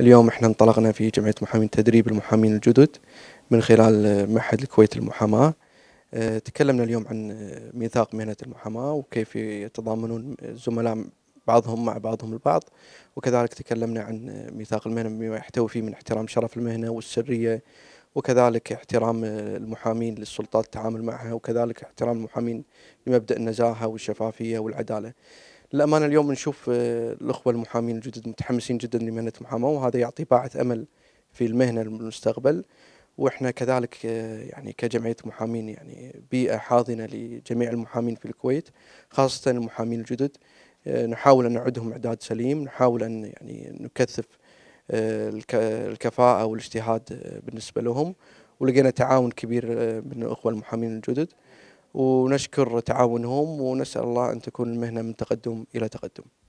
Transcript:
اليوم احنا انطلقنا في جمعية محامين تدريب المحامين الجدد من خلال معهد الكويت للمحاماة آه، تكلمنا اليوم عن آه، ميثاق مهنة المحاماة وكيف يتضامنون الزملاء بعضهم مع بعضهم البعض وكذلك تكلمنا عن آه، ميثاق المهنة بما يحتوي فيه من احترام شرف المهنة والسرية وكذلك احترام المحامين للسلطات التعامل معها وكذلك احترام المحامين لمبدأ النزاهة والشفافية والعدالة للامانه اليوم نشوف آه، الاخوه المحامين الجدد متحمسين جدا لمهنه المحاماه وهذا يعطي باعه امل في المهنه المستقبل واحنا كذلك آه، يعني كجمعيه محامين يعني بيئه حاضنه لجميع المحامين في الكويت خاصه المحامين الجدد آه، نحاول ان نعدهم اعداد سليم نحاول ان يعني نكثف الكفاءه والاجتهاد بالنسبه لهم ولقينا تعاون كبير من الاخوه المحامين الجدد ونشكر تعاونهم ونسأل الله أن تكون المهنة من تقدم إلى تقدم